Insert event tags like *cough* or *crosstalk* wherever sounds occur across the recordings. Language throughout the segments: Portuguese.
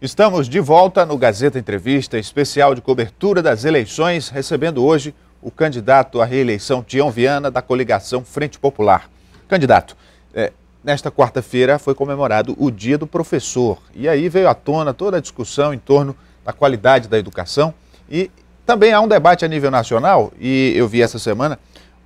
Estamos de volta no Gazeta Entrevista, especial de cobertura das eleições, recebendo hoje o candidato à reeleição Tião Viana, da coligação Frente Popular. Candidato, é, nesta quarta-feira foi comemorado o Dia do Professor, e aí veio à tona toda a discussão em torno da qualidade da educação e também há um debate a nível nacional, e eu vi essa semana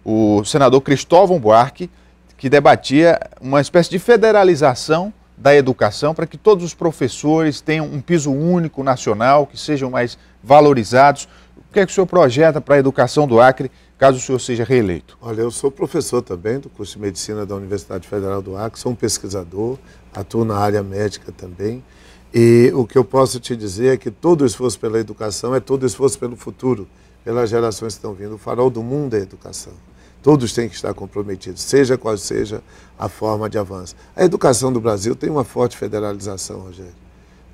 o senador Cristóvão Buarque, que debatia uma espécie de federalização da educação para que todos os professores tenham um piso único nacional, que sejam mais valorizados. O que é que o senhor projeta para a educação do Acre, caso o senhor seja reeleito? Olha, eu sou professor também do curso de medicina da Universidade Federal do Acre, sou um pesquisador, atuo na área médica também. E o que eu posso te dizer é que todo esforço pela educação é todo esforço pelo futuro, pelas gerações que estão vindo. O farol do mundo é a educação. Todos têm que estar comprometidos, seja qual seja a forma de avanço. A educação do Brasil tem uma forte federalização, Rogério.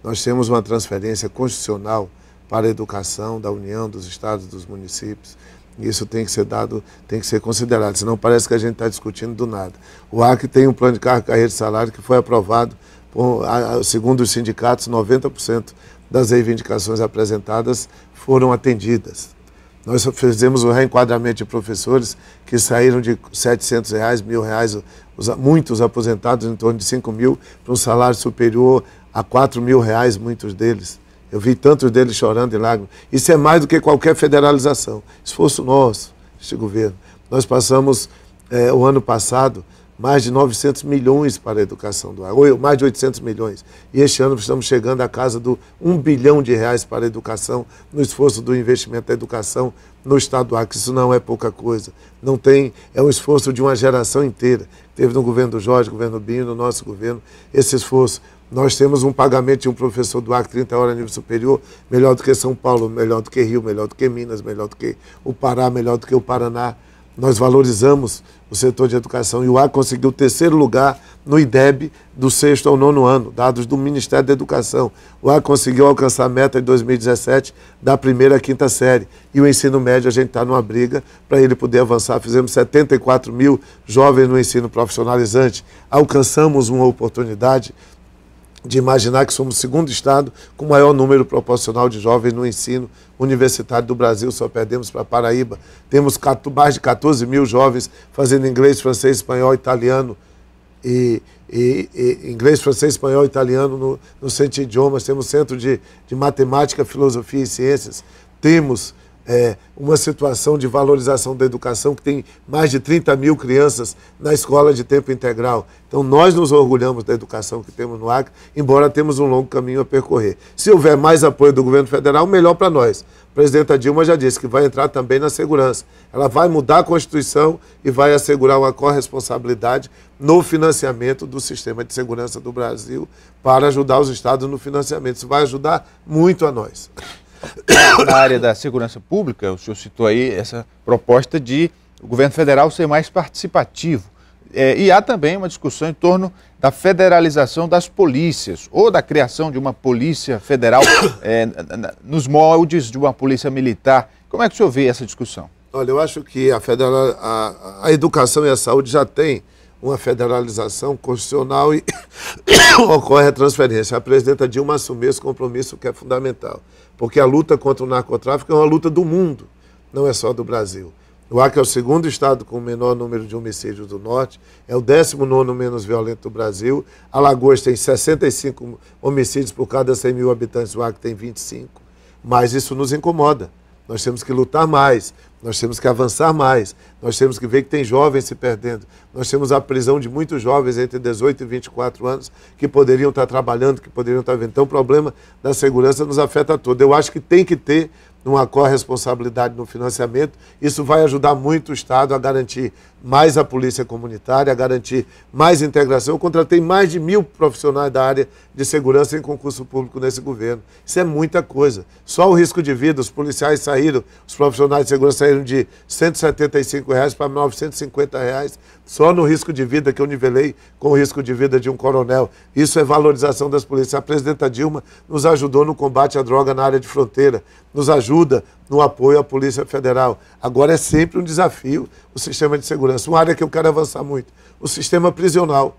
Nós temos uma transferência constitucional para a educação da União, dos estados, dos municípios. Isso tem que ser dado, tem que ser considerado, senão parece que a gente está discutindo do nada. O Acre tem um plano de carga, carreira e salário que foi aprovado, por, segundo os sindicatos, 90% das reivindicações apresentadas foram atendidas. Nós fizemos o reenquadramento de professores que saíram de 700 reais, mil reais, os, muitos aposentados, em torno de 5 mil, para um salário superior a 4 mil reais, muitos deles. Eu vi tantos deles chorando e lágrimas. Isso é mais do que qualquer federalização. Esforço nosso, este governo. Nós passamos, eh, o ano passado, mais de 900 milhões para a educação do agro, mais de 800 milhões. E este ano estamos chegando à casa do 1 bilhão de reais para a educação, no esforço do investimento da educação no estado do agro, isso não é pouca coisa. Não tem, é um esforço de uma geração inteira. Teve no governo do Jorge, governo Binho, no nosso governo, esse esforço. Nós temos um pagamento de um professor do Acre 30 horas a nível superior, melhor do que São Paulo, melhor do que Rio, melhor do que Minas, melhor do que o Pará, melhor do que o Paraná nós valorizamos o setor de educação e o A conseguiu o terceiro lugar no IDEB do sexto ao nono ano, dados do Ministério da Educação. O A conseguiu alcançar a meta de 2017 da primeira à quinta série. E o ensino médio, a gente está numa briga para ele poder avançar. Fizemos 74 mil jovens no ensino profissionalizante. Alcançamos uma oportunidade de imaginar que somos o segundo estado com o maior número proporcional de jovens no ensino universitário do Brasil, só perdemos para Paraíba. Temos mais de 14 mil jovens fazendo inglês, francês, espanhol, italiano e, e, e inglês, francês, espanhol, italiano no, no centro de idiomas. Temos centro de, de matemática, filosofia e ciências. Temos é, uma situação de valorização da educação que tem mais de 30 mil crianças na escola de tempo integral. Então nós nos orgulhamos da educação que temos no Acre, embora temos um longo caminho a percorrer. Se houver mais apoio do governo federal, melhor para nós. A presidenta Dilma já disse que vai entrar também na segurança. Ela vai mudar a Constituição e vai assegurar uma corresponsabilidade no financiamento do sistema de segurança do Brasil para ajudar os estados no financiamento. Isso vai ajudar muito a nós. Na área da segurança pública, o senhor citou aí essa proposta de o governo federal ser mais participativo. É, e há também uma discussão em torno da federalização das polícias ou da criação de uma polícia federal *coughs* é, nos moldes de uma polícia militar. Como é que o senhor vê essa discussão? Olha, eu acho que a, federal, a, a educação e a saúde já têm uma federalização constitucional e *coughs* ocorre a transferência. A presidenta Dilma assumiu esse compromisso que é fundamental porque a luta contra o narcotráfico é uma luta do mundo, não é só do Brasil. O Acre é o segundo estado com o menor número de homicídios do Norte, é o 19 menos violento do Brasil. Alagoas tem 65 homicídios por cada 100 mil habitantes, o Acre tem 25. Mas isso nos incomoda. Nós temos que lutar mais. Nós temos que avançar mais. Nós temos que ver que tem jovens se perdendo. Nós temos a prisão de muitos jovens entre 18 e 24 anos que poderiam estar trabalhando, que poderiam estar vendo. Então, o problema da segurança nos afeta a todos. Eu acho que tem que ter numa corresponsabilidade no financiamento. Isso vai ajudar muito o Estado a garantir mais a polícia comunitária, a garantir mais integração. Eu contratei mais de mil profissionais da área de segurança em concurso público nesse governo. Isso é muita coisa. Só o risco de vida, os policiais saíram, os profissionais de segurança saíram de 175 reais para 950 reais, só no risco de vida que eu nivelei com o risco de vida de um coronel. Isso é valorização das polícias. A presidenta Dilma nos ajudou no combate à droga na área de fronteira, nos ajuda ajuda no apoio à Polícia Federal. Agora é sempre um desafio o sistema de segurança. Uma área que eu quero avançar muito, o sistema prisional.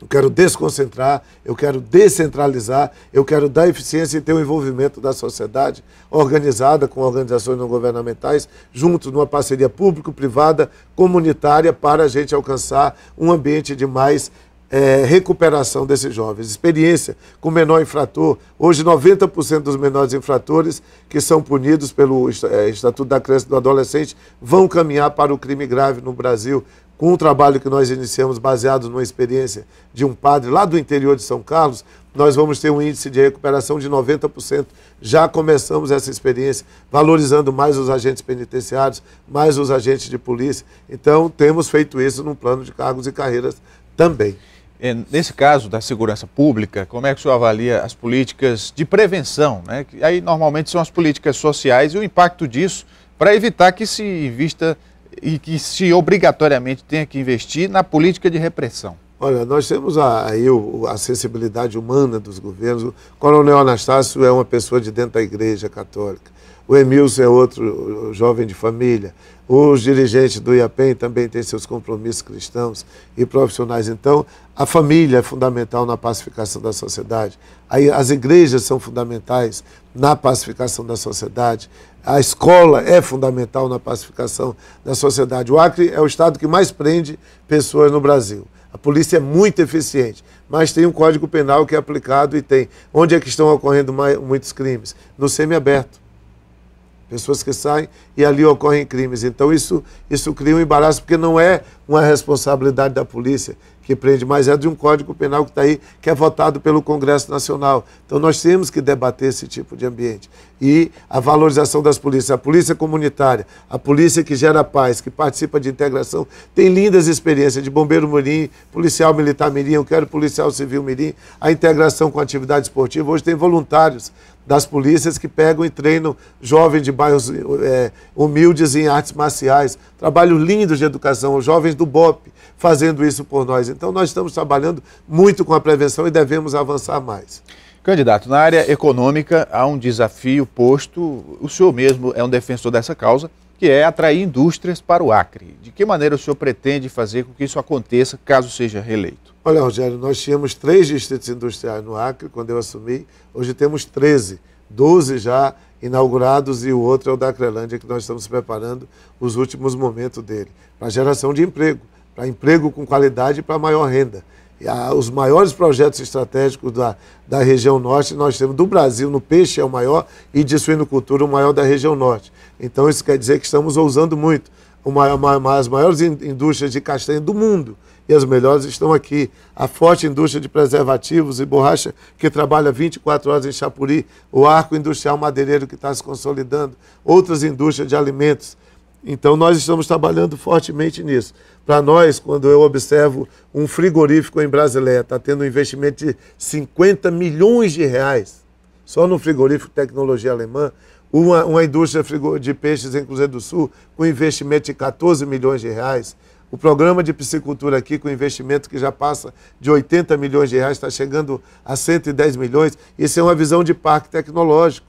Eu quero desconcentrar, eu quero descentralizar, eu quero dar eficiência e ter o um envolvimento da sociedade organizada com organizações não governamentais, junto numa parceria público-privada, comunitária, para a gente alcançar um ambiente de mais é, recuperação desses jovens, experiência com menor infrator. Hoje, 90% dos menores infratores que são punidos pelo é, Estatuto da Criança e do Adolescente vão caminhar para o crime grave no Brasil. Com o trabalho que nós iniciamos, baseado numa experiência de um padre lá do interior de São Carlos, nós vamos ter um índice de recuperação de 90%. Já começamos essa experiência, valorizando mais os agentes penitenciários, mais os agentes de polícia. Então, temos feito isso num plano de cargos e carreiras também. É, nesse caso da segurança pública, como é que o senhor avalia as políticas de prevenção? Né? Aí normalmente são as políticas sociais e o impacto disso para evitar que se invista e que se obrigatoriamente tenha que investir na política de repressão. Olha, nós temos aí a, a sensibilidade humana dos governos. O coronel Anastácio é uma pessoa de dentro da igreja católica. O Emilson é outro jovem de família. Os dirigentes do IAPEM também têm seus compromissos cristãos e profissionais. Então, a família é fundamental na pacificação da sociedade. As igrejas são fundamentais na pacificação da sociedade. A escola é fundamental na pacificação da sociedade. O Acre é o estado que mais prende pessoas no Brasil. A polícia é muito eficiente, mas tem um código penal que é aplicado e tem. Onde é que estão ocorrendo mais, muitos crimes? No semiaberto. Pessoas que saem e ali ocorrem crimes. Então isso, isso cria um embaraço, porque não é uma responsabilidade da polícia que prende, mas é de um Código Penal que está aí, que é votado pelo Congresso Nacional. Então nós temos que debater esse tipo de ambiente. E a valorização das polícias, a polícia comunitária, a polícia que gera paz, que participa de integração, tem lindas experiências de bombeiro mirim, policial militar mirim, eu quero policial civil mirim, a integração com a atividade esportiva. Hoje tem voluntários das polícias que pegam e treinam jovens de bairros é, humildes em artes marciais. Trabalho lindo de educação, jovens do BOP fazendo isso por nós. Então, nós estamos trabalhando muito com a prevenção e devemos avançar mais. Candidato, na área econômica há um desafio posto, o senhor mesmo é um defensor dessa causa, que é atrair indústrias para o Acre. De que maneira o senhor pretende fazer com que isso aconteça caso seja reeleito? Olha, Rogério, nós tínhamos três distritos industriais no Acre, quando eu assumi. Hoje temos 13, 12 já inaugurados e o outro é o da Acrelândia, que nós estamos preparando os últimos momentos dele, para geração de emprego, para emprego com qualidade e para maior renda. E a, ah, os maiores projetos estratégicos da, da região norte nós temos do Brasil, no peixe é o maior e de suinocultura o maior da região norte. Então isso quer dizer que estamos ousando muito uma, uma, uma, as maiores indústrias de castanha do mundo. E as melhores estão aqui. A forte indústria de preservativos e borracha, que trabalha 24 horas em Chapuri. O arco industrial madeireiro, que está se consolidando. Outras indústrias de alimentos. Então, nós estamos trabalhando fortemente nisso. Para nós, quando eu observo um frigorífico em Brasileia, está tendo um investimento de 50 milhões de reais só no frigorífico tecnologia alemã, uma, uma indústria de peixes em Cruzeiro do Sul com investimento de 14 milhões de reais. O programa de piscicultura aqui, com investimento que já passa de 80 milhões de reais, está chegando a 110 milhões. Isso é uma visão de parque tecnológico,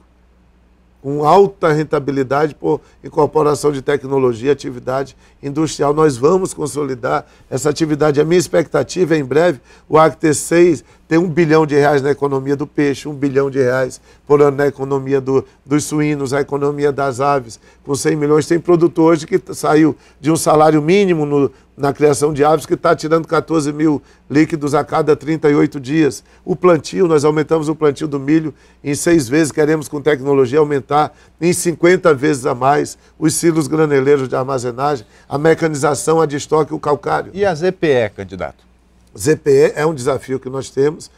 com alta rentabilidade por incorporação de tecnologia, atividade industrial. Nós vamos consolidar essa atividade. A minha expectativa é, em breve, o act 6 tem um bilhão de reais na economia do peixe, um bilhão de reais por ano na economia do, dos suínos, a economia das aves, com 100 milhões. Tem produtor hoje que saiu de um salário mínimo no, na criação de aves, que está tirando 14 mil líquidos a cada 38 dias. O plantio, nós aumentamos o plantio do milho em seis vezes, queremos com tecnologia aumentar em 50 vezes a mais os silos graneleiros de armazenagem, a mecanização, a de estoque, o calcário. E a ZPE, candidato? ZPE é um desafio que nós temos.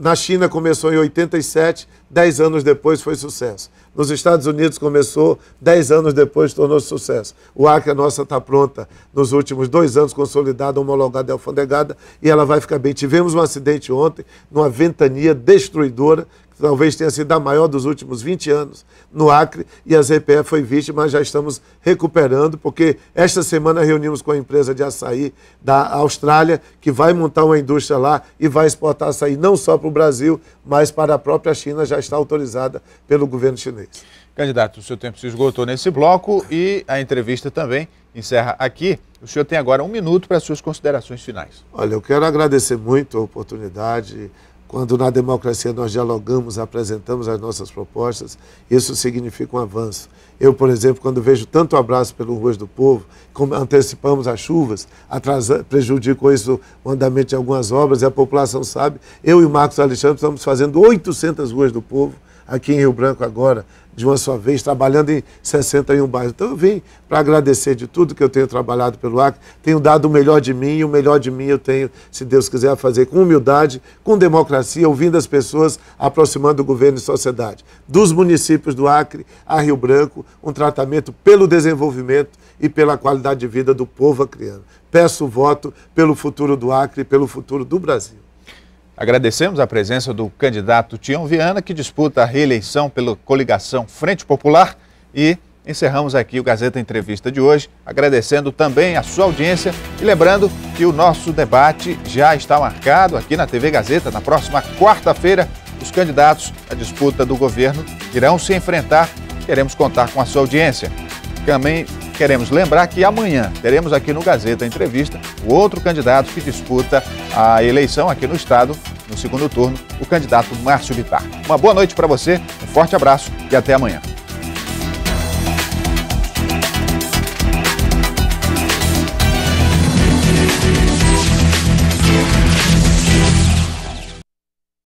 Na China começou em 87, 10 anos depois foi sucesso. Nos Estados Unidos começou, 10 anos depois tornou-se sucesso. O Acre nossa está pronta nos últimos dois anos, consolidada, homologada e alfandegada, e ela vai ficar bem. Tivemos um acidente ontem, numa ventania destruidora, talvez tenha sido a maior dos últimos 20 anos no Acre, e a ZPE foi vítima, mas já estamos recuperando, porque esta semana reunimos com a empresa de açaí da Austrália, que vai montar uma indústria lá e vai exportar açaí não só para o Brasil, mas para a própria China, já está autorizada pelo governo chinês. Candidato, o seu tempo se esgotou nesse bloco e a entrevista também encerra aqui. O senhor tem agora um minuto para as suas considerações finais. Olha, eu quero agradecer muito a oportunidade quando na democracia nós dialogamos, apresentamos as nossas propostas, isso significa um avanço. Eu, por exemplo, quando vejo tanto abraço pelo Ruas do Povo, como antecipamos as chuvas, prejudicou isso o andamento de algumas obras, e a população sabe, eu e o Marcos Alexandre estamos fazendo 800 Ruas do Povo aqui em Rio Branco agora, de uma só vez, trabalhando em 61 bairros. Então eu vim para agradecer de tudo que eu tenho trabalhado pelo Acre, tenho dado o melhor de mim e o melhor de mim eu tenho, se Deus quiser, fazer com humildade, com democracia, ouvindo as pessoas, aproximando o governo e sociedade. Dos municípios do Acre a Rio Branco, um tratamento pelo desenvolvimento e pela qualidade de vida do povo acreano. Peço o voto pelo futuro do Acre e pelo futuro do Brasil. Agradecemos a presença do candidato Tião Viana, que disputa a reeleição pela coligação Frente Popular e encerramos aqui o Gazeta Entrevista de hoje, agradecendo também a sua audiência e lembrando que o nosso debate já está marcado aqui na TV Gazeta. Na próxima quarta-feira, os candidatos à disputa do governo irão se enfrentar. Queremos contar com a sua audiência. Também queremos lembrar que amanhã teremos aqui no Gazeta Entrevista o outro candidato que disputa a eleição aqui no Estado, no segundo turno, o candidato Márcio Vitar. Uma boa noite para você, um forte abraço e até amanhã.